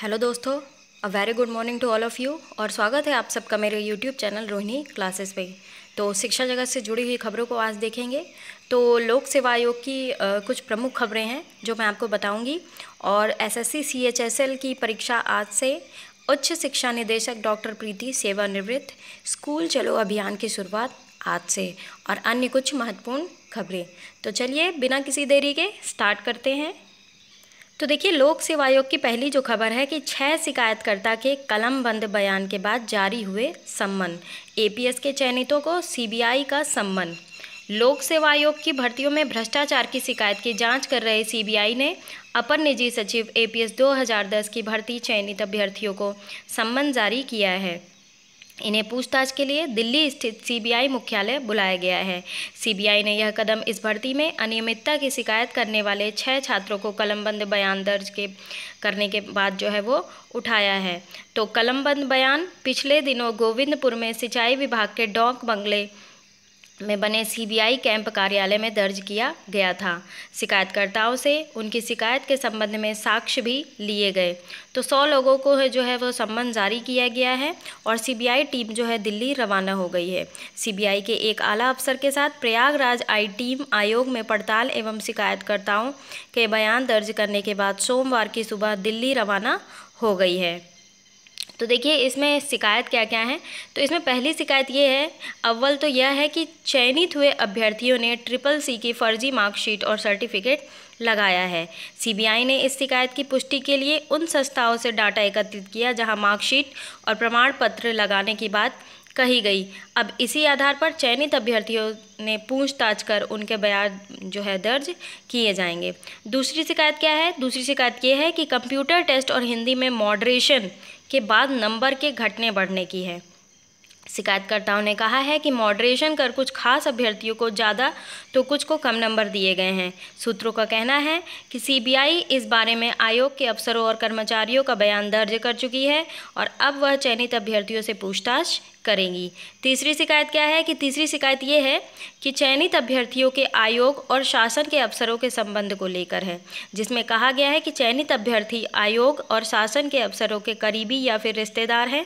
Hello दोस्तों a very good morning to all of you और स्वागत है आप सबका मेरे यूट्यूब चैनल रोहिणी क्लासेस पे तो शिक्षा जगत से जुड़ी हुई खबरों को आज देखेंगे तो लोक सेवा आयोग की आ, कुछ प्रमुख खबरें हैं जो मैं आपको बताऊंगी और एसएससी सीएचएसएल की परीक्षा आज से उच्च शिक्षा निदेशक डॉक्टर प्रीति सेवानिवृत्त स्कूल चलो अभियान की शुरुआत आज से और अन्य कुछ महत्वपूर्ण खबरें तो चलिए बिना किसी देरी के स्टार्ट करते हैं तो देखिए लोक सेवा आयोग की पहली जो खबर है कि छह शिकायतकर्ता के कलम बंद बयान के बाद जारी हुए सम्मन एपीएस के चयनितों को सीबीआई का सम्मन लोक सेवा आयोग की भर्तियों में भ्रष्टाचार की शिकायत की जांच कर रहे सीबीआई ने अपर निजी सचिव एपीएस 2010 की भर्ती चयनित अभ्यर्थियों को सम्मन जारी किया है इन्हें पूछताछ के लिए दिल्ली स्थित सीबीआई मुख्यालय बुलाया गया है सीबीआई ने यह कदम इस भर्ती में अनियमितता की शिकायत करने वाले छः छात्रों को कलमबंद बयान दर्ज के करने के बाद जो है वो उठाया है तो कलमबंद बयान पिछले दिनों गोविंदपुर में सिंचाई विभाग के डॉक बंगले में बने सीबीआई कैंप कार्यालय में दर्ज किया गया था शिकायतकर्ताओं से उनकी शिकायत के संबंध में साक्ष्य भी लिए गए तो सौ लोगों को है जो है वो सम्मन जारी किया गया है और सीबीआई टीम जो है दिल्ली रवाना हो गई है सीबीआई के एक आला अफसर के साथ प्रयागराज आई टीम आयोग में पड़ताल एवं शिकायतकर्ताओं के बयान दर्ज करने के बाद सोमवार की सुबह दिल्ली रवाना हो गई है तो देखिए इसमें शिकायत क्या क्या है तो इसमें पहली शिकायत ये है अव्वल तो यह है कि चयनित हुए अभ्यर्थियों ने ट्रिपल सी की फर्जी मार्कशीट और सर्टिफिकेट लगाया है सीबीआई ने इस शिकायत की पुष्टि के लिए उन संस्थाओं से डाटा एकत्रित किया जहां मार्कशीट और प्रमाण पत्र लगाने की बात कही गई अब इसी आधार पर चयनित अभ्यर्थियों ने पूछताछ कर उनके बयान जो है दर्ज किए जाएंगे दूसरी शिकायत क्या है दूसरी शिकायत ये है कि कंप्यूटर टेस्ट और हिंदी में मॉडरेशन के बाद नंबर के घटने बढ़ने की है शिकायतकर्ताओं ने कहा है कि मॉडरेशन कर कुछ खास अभ्यर्थियों को ज़्यादा तो कुछ को कम नंबर दिए गए हैं सूत्रों का कहना है कि सीबीआई इस बारे में आयोग के अफसरों और कर्मचारियों का बयान दर्ज कर चुकी है और अब वह चयनित अभ्यर्थियों से पूछताछ करेंगी तीसरी शिकायत क्या है कि तीसरी शिकायत ये है कि चयनित अभ्यर्थियों के आयोग और शासन के अवसरों के संबंध को लेकर है जिसमें कहा गया है कि चयनित अभ्यर्थी आयोग और शासन के अवसरों के करीबी या फिर रिश्तेदार हैं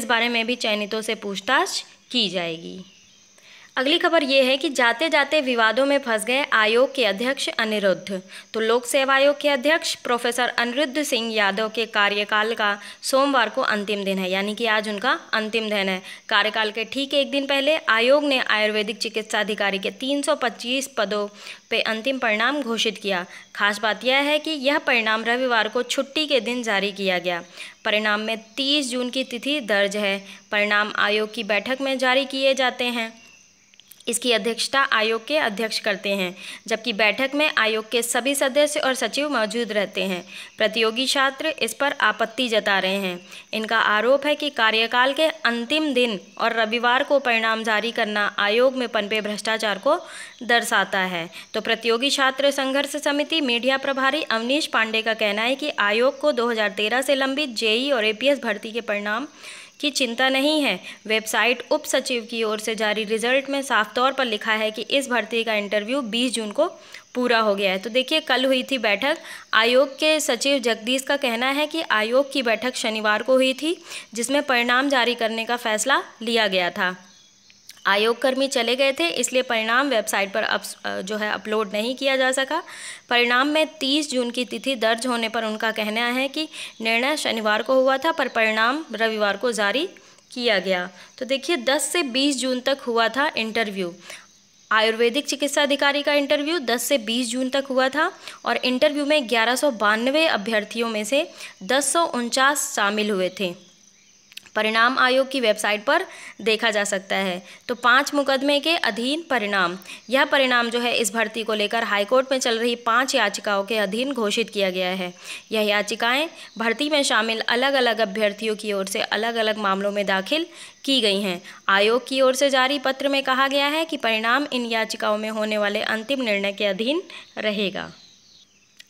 इस बारे में भी चयनितों से पूछताछ की जाएगी अगली खबर ये है कि जाते जाते विवादों में फंस गए आयोग के अध्यक्ष अनिरुद्ध तो लोक सेवा आयोग के अध्यक्ष प्रोफेसर अनिरुद्ध सिंह यादव के कार्यकाल का सोमवार को अंतिम दिन है यानी कि आज उनका अंतिम दिन है कार्यकाल के ठीक एक दिन पहले आयोग ने आयुर्वेदिक चिकित्सा अधिकारी के 325 पदों पे अंतिम परिणाम घोषित किया खास बात यह है कि यह परिणाम रविवार को छुट्टी के दिन जारी किया गया परिणाम में तीस जून की तिथि दर्ज है परिणाम आयोग की बैठक में जारी किए जाते हैं इसकी अध्यक्षता आयोग के अध्यक्ष करते हैं जबकि बैठक में आयोग के सभी सदस्य और सचिव मौजूद रहते हैं प्रतियोगी छात्र इस पर आपत्ति जता रहे हैं इनका आरोप है कि कार्यकाल के अंतिम दिन और रविवार को परिणाम जारी करना आयोग में पनपे भ्रष्टाचार को दर्शाता है तो प्रतियोगी छात्र संघर्ष समिति मीडिया प्रभारी अवनीश पांडे का कहना है कि आयोग को दो से लंबित जेई और ए भर्ती के परिणाम की चिंता नहीं है वेबसाइट उप सचिव की ओर से जारी रिजल्ट में साफ तौर पर लिखा है कि इस भर्ती का इंटरव्यू 20 जून को पूरा हो गया है तो देखिए कल हुई थी बैठक आयोग के सचिव जगदीश का कहना है कि आयोग की बैठक शनिवार को हुई थी जिसमें परिणाम जारी करने का फैसला लिया गया था आयोग कर्मी चले गए थे इसलिए परिणाम वेबसाइट पर अप, जो है अपलोड नहीं किया जा सका परिणाम में 30 जून की तिथि दर्ज होने पर उनका कहना है कि निर्णय शनिवार को हुआ था पर परिणाम रविवार को जारी किया गया तो देखिए 10 से 20 जून तक हुआ था इंटरव्यू आयुर्वेदिक चिकित्सा अधिकारी का इंटरव्यू 10 से 20 जून तक हुआ था और इंटरव्यू में ग्यारह अभ्यर्थियों में से दस शामिल हुए थे परिणाम आयोग की वेबसाइट पर देखा जा सकता है तो पाँच मुकदमे के अधीन परिणाम यह परिणाम जो है इस भर्ती को लेकर हाईकोर्ट में चल रही पाँच याचिकाओं के अधीन घोषित किया गया है यह याचिकाएँ भर्ती में शामिल अलग अलग अभ्यर्थियों की ओर से अलग अलग मामलों में दाखिल की गई हैं आयोग की ओर से जारी पत्र में कहा गया है कि परिणाम इन याचिकाओं में होने वाले अंतिम निर्णय के अधीन रहेगा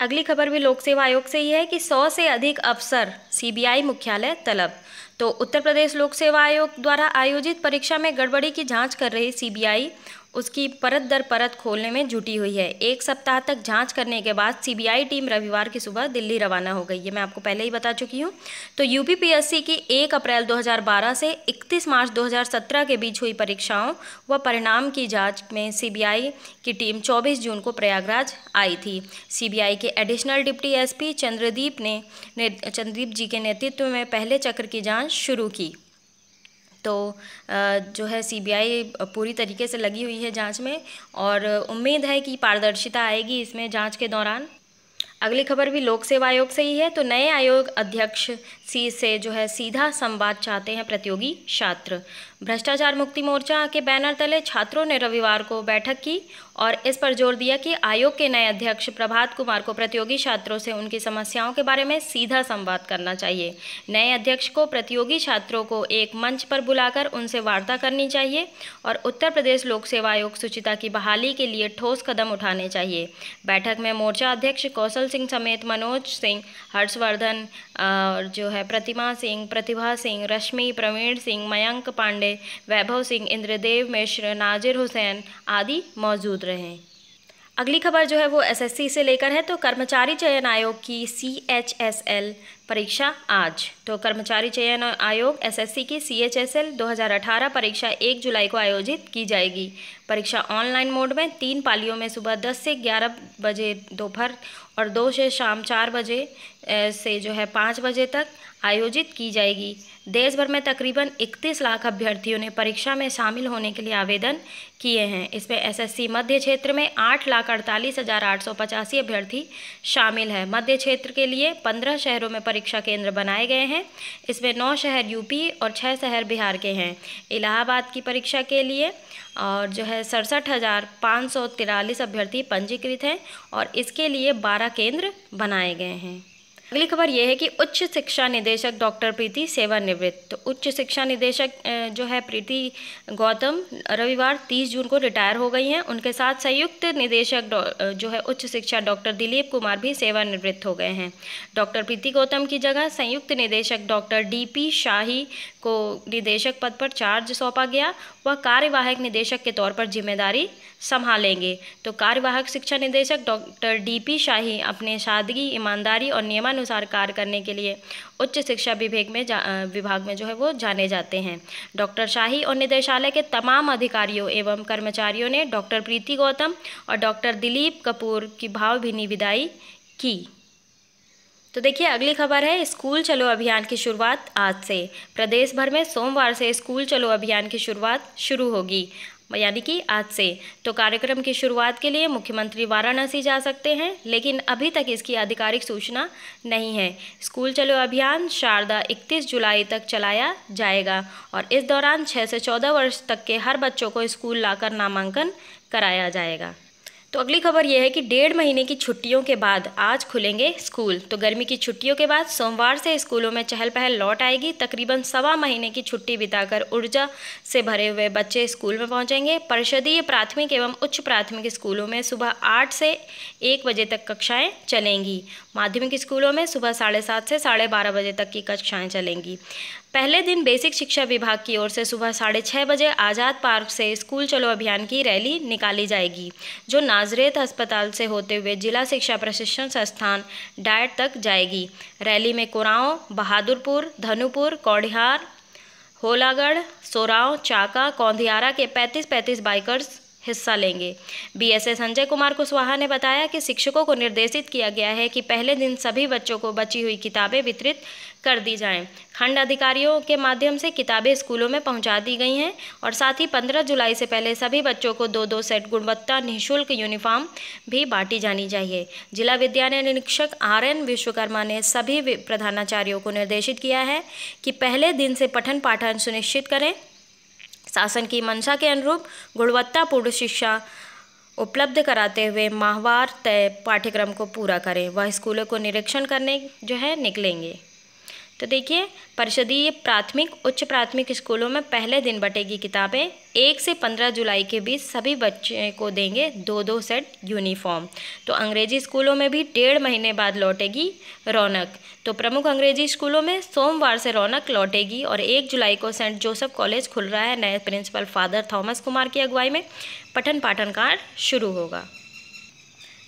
अगली खबर भी लोक सेवा आयोग से ही है कि 100 से अधिक अफसर सीबीआई मुख्यालय तलब तो उत्तर प्रदेश लोक सेवा आयोग द्वारा आयोजित परीक्षा में गड़बड़ी की जांच कर रही सीबीआई उसकी परत दर परत खोलने में जुटी हुई है एक सप्ताह तक जांच करने के बाद सीबीआई टीम रविवार की सुबह दिल्ली रवाना हो गई है मैं आपको पहले ही बता चुकी हूँ तो यूपीपीएससी की 1 अप्रैल 2012 से 31 मार्च 2017 के बीच हुई परीक्षाओं व परिणाम की जांच में सीबीआई की टीम 24 जून को प्रयागराज आई थी सी के एडिशनल डिप्टी एस चंद्रदीप ने चंद्रदीप जी के नेतृत्व में पहले चक्र की जाँच शुरू की तो जो है सीबीआई पूरी तरीके से लगी हुई है जांच में और उम्मीद है कि पारदर्शिता आएगी इसमें जांच के दौरान अगली खबर भी लोक सेवा आयोग से ही है तो नए आयोग अध्यक्ष सी से जो है सीधा संवाद चाहते हैं प्रतियोगी छात्र भ्रष्टाचार मुक्ति मोर्चा के बैनर तले छात्रों ने रविवार को बैठक की और इस पर जोर दिया कि आयोग के नए अध्यक्ष प्रभात कुमार को प्रतियोगी छात्रों से उनकी समस्याओं के बारे में सीधा संवाद करना चाहिए नए अध्यक्ष को प्रतियोगी छात्रों को एक मंच पर बुलाकर उनसे वार्ता करनी चाहिए और उत्तर प्रदेश लोक सेवा आयोग सुचिता की बहाली के लिए ठोस कदम उठाने चाहिए बैठक में मोर्चा अध्यक्ष कौशल सिंह समेत मनोज सिंह हर्षवर्धन और जो है प्रतिमा सिंह प्रतिभा सिंह रश्मि प्रवीण सिंह मयंक पांडे वैभव सिंह इंद्रदेव मिश्र नाजिर हुसैन आदि मौजूद रहे हैं अगली खबर जो है वो एसएससी से लेकर है तो कर्मचारी चयन आयोग की सी एच एस एल परीक्षा आज तो कर्मचारी चयन आयोग एसएससी की सीएचएसएल 2018 परीक्षा 1 जुलाई को आयोजित की जाएगी परीक्षा ऑनलाइन मोड में तीन पालियों में सुबह 10 से 11 बजे दोपहर और दो से शाम 4 बजे से जो है 5 बजे तक आयोजित की जाएगी देश भर में तकरीबन 31 लाख अभ्यर्थियों ने परीक्षा में शामिल होने के लिए आवेदन किए हैं इसमें एसएससी मध्य क्षेत्र में आठ लाख अड़तालीस हज़ार आठ सौ पचासी अभ्यर्थी शामिल है मध्य क्षेत्र के लिए पंद्रह शहरों में परीक्षा परीक्षा केंद्र बनाए गए हैं इसमें नौ शहर यूपी और छः शहर बिहार के हैं इलाहाबाद की परीक्षा के लिए और जो है सड़सठ हज़ार पाँच सौ तिरालीस अभ्यर्थी पंजीकृत हैं और इसके लिए बारह केंद्र बनाए गए हैं अगली खबर यह है कि उच्च शिक्षा निदेशक डॉक्टर प्रीति सेवानिवृत्त तो उच्च शिक्षा निदेशक जो है प्रीति गौतम रविवार 30 जून को रिटायर हो गई हैं उनके साथ संयुक्त निदेशक जो है उच्च शिक्षा डॉक्टर दिलीप कुमार भी सेवानिवृत्त हो गए हैं डॉक्टर प्रीति गौतम की जगह संयुक्त निदेशक डॉक्टर डी पी शाही को निदेशक पद पर चार्ज सौंपा गया वह कार्यवाहक निदेशक के तौर पर जिम्मेदारी संभालेंगे तो कार्यवाहक शिक्षा निदेशक डॉक्टर डीपी शाही अपने सादगी ईमानदारी और नियमानुसार कार्य करने के लिए उच्च शिक्षा विभाग में विभाग में जो है वो जाने जाते हैं डॉक्टर शाही और निदेशालय के तमाम अधिकारियों एवं कर्मचारियों ने डॉक्टर प्रीति गौतम और डॉक्टर दिलीप कपूर की भावभीनी विदाई की तो देखिए अगली खबर है स्कूल चलो अभियान की शुरुआत आज से प्रदेश भर में सोमवार से स्कूल चलो अभियान की शुरुआत शुरू होगी यानी कि आज से तो कार्यक्रम की शुरुआत के लिए मुख्यमंत्री वाराणसी जा सकते हैं लेकिन अभी तक इसकी आधिकारिक सूचना नहीं है स्कूल चलो अभियान शारदा 31 जुलाई तक चलाया जाएगा और इस दौरान 6 से 14 वर्ष तक के हर बच्चों को स्कूल लाकर नामांकन कराया जाएगा तो अगली खबर यह है कि डेढ़ महीने की छुट्टियों के बाद आज खुलेंगे स्कूल तो गर्मी की छुट्टियों के बाद सोमवार से स्कूलों में चहल पहल लौट आएगी तकरीबन सवा महीने की छुट्टी बिताकर ऊर्जा से भरे हुए बच्चे स्कूल में पहुंचेंगे परिषदीय प्राथमिक एवं उच्च प्राथमिक स्कूलों में सुबह आठ से एक बजे तक कक्षाएँ चलेंगी माध्यमिक स्कूलों में सुबह साढ़े सात से साढ़े बारह बजे तक की कक्षाएँ चलेंगी पहले दिन बेसिक शिक्षा विभाग की ओर से सुबह साढ़े छः बजे आज़ाद पार्क से स्कूल चलो अभियान की रैली निकाली जाएगी जो नाजरेत अस्पताल से होते हुए जिला शिक्षा प्रशिक्षण संस्थान डायट तक जाएगी रैली में कुराँव बहादुरपुर धनुपुर कौड़िहार होलागढ़ सोराव चाका कौंधियारा के 35-35 बाइकर्स हिस्सा लेंगे बीएसए संजय कुमार कुशवाहा ने बताया कि शिक्षकों को निर्देशित किया गया है कि पहले दिन सभी बच्चों को बची हुई किताबें वितरित कर दी जाएं। खंड अधिकारियों के माध्यम से किताबें स्कूलों में पहुंचा दी गई हैं और साथ ही 15 जुलाई से पहले सभी बच्चों को दो दो सेट गुणवत्ता निःशुल्क यूनिफॉर्म भी बांटी जानी चाहिए जिला विद्यालय निरीक्षक आर एन विश्वकर्मा ने सभी प्रधानाचार्यों को निर्देशित किया है कि पहले दिन से पठन पाठन सुनिश्चित करें शासन की मंशा के अनुरूप गुणवत्तापूर्ण शिक्षा उपलब्ध कराते हुए माहवार तय पाठ्यक्रम को पूरा करें वह स्कूलों को निरीक्षण करने जो है निकलेंगे तो देखिए परिषदीय प्राथमिक उच्च प्राथमिक स्कूलों में पहले दिन बटेगी किताबें एक से पंद्रह जुलाई के बीच सभी बच्चे को देंगे दो दो सेट यूनिफॉर्म तो अंग्रेजी स्कूलों में भी डेढ़ महीने बाद लौटेगी रौनक तो प्रमुख अंग्रेजी स्कूलों में सोमवार से रौनक लौटेगी और एक जुलाई को सेंट जोसेफ कॉलेज खुल रहा है नए प्रिंसिपल फादर थॉमस कुमार की अगुवाई में पठन पाठन कार्य शुरू होगा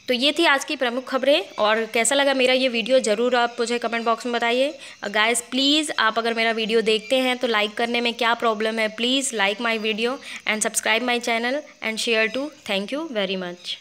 तो ये थी आज की प्रमुख खबरें और कैसा लगा मेरा ये वीडियो ज़रूर आप मुझे कमेंट बॉक्स में बताइए गाइस प्लीज़ आप अगर मेरा वीडियो देखते हैं तो लाइक करने में क्या प्रॉब्लम है please like my video and subscribe my channel and share too thank you very much